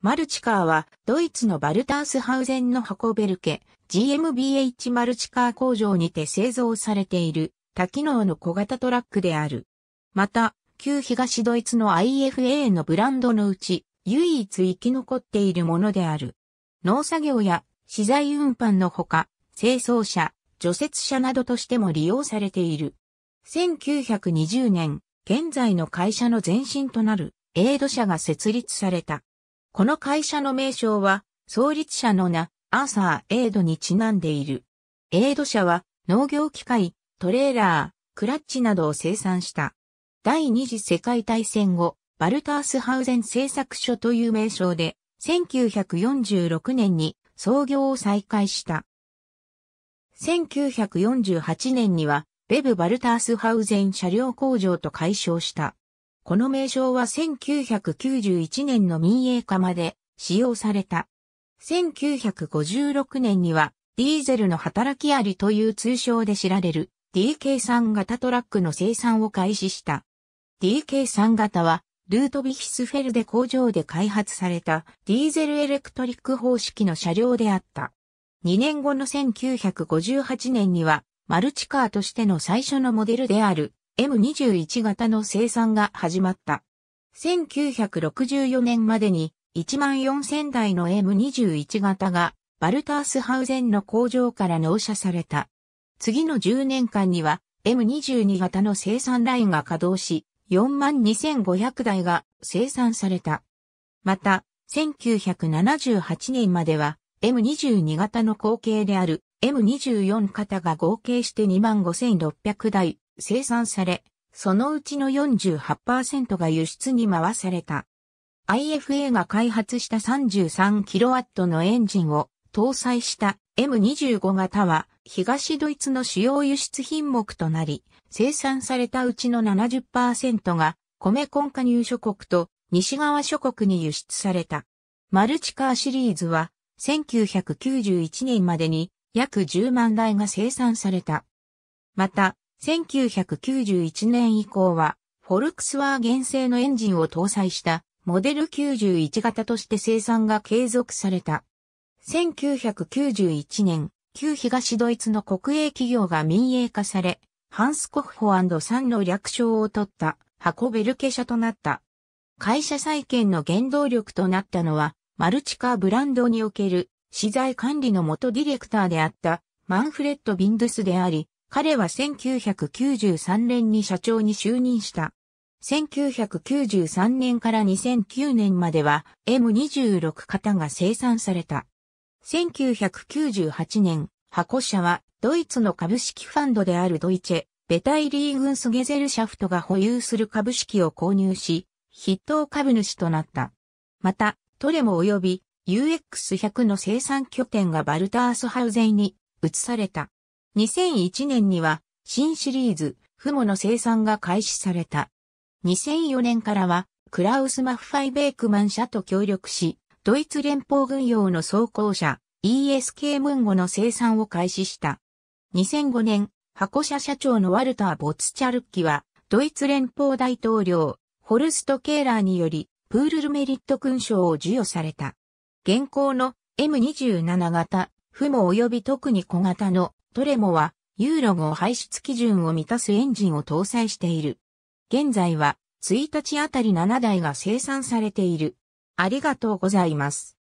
マルチカーは、ドイツのバルタースハウゼンの箱ベルケ、GMBH マルチカー工場にて製造されている、多機能の小型トラックである。また、旧東ドイツの IFA のブランドのうち、唯一生き残っているものである。農作業や資材運搬のほか、清掃車、除雪車などとしても利用されている。1920年、現在の会社の前身となる、エイド社が設立された。この会社の名称は、創立者の名、アーサー・エイドにちなんでいる。エイド社は、農業機械、トレーラー、クラッチなどを生産した。第二次世界大戦後、バルタースハウゼン製作所という名称で、1946年に創業を再開した。1948年には、ベブ・バルタースハウゼン車両工場と解消した。この名称は1991年の民営化まで使用された。1956年にはディーゼルの働きありという通称で知られる DK3 型トラックの生産を開始した。DK3 型はルートビヒスフェルで工場で開発されたディーゼルエレクトリック方式の車両であった。2年後の1958年にはマルチカーとしての最初のモデルである M21 型の生産が始まった。1964年までに1万4000台の M21 型がバルタースハウゼンの工場から納車された。次の10年間には M22 型の生産ラインが稼働し、42,500台が生産された。また、1978年までは M22 型の後継である M24 型が合計して25,600台生産され、そのうちの48%が輸出に回された。IFA が開発した 33kW のエンジンを搭載した M25 型は東ドイツの主要輸出品目となり、生産されたうちの70%が米根加入諸国と西側諸国に輸出された。マルチカーシリーズは1991年までに約10万台が生産された。また、1991年以降は、フォルクスワーゲン製のエンジンを搭載したモデル91型として生産が継続された。1991年、旧東ドイツの国営企業が民営化され、ハンスコッホサンの略称を取った箱ベルケ社となった。会社再建の原動力となったのは、マルチカーブランドにおける資材管理の元ディレクターであったマンフレッド・ビンドゥスであり、彼は1993年に社長に就任した。1993年から2009年までは M26 型が生産された。1998年、箱社はドイツの株式ファンドであるドイチェ、ベタイリーグンスゲゼルシャフトが保有する株式を購入し、筆頭株主となった。また、トレモ及び UX100 の生産拠点がバルタースハウゼイに移された。2001年には新シリーズ、フモの生産が開始された。2004年からは、クラウス・マッファイ・ベークマン社と協力し、ドイツ連邦軍用の装甲車 ESK ムンゴの生産を開始した。2005年、箱車社長のワルター・ボツチャルッキは、ドイツ連邦大統領、ホルスト・ケーラーにより、プールルメリット勲章を授与された。現行の M27 型、フモ及び特に小型のトレモは、ユーロ号排出基準を満たすエンジンを搭載している。現在は、1日あたり7台が生産されている。ありがとうございます。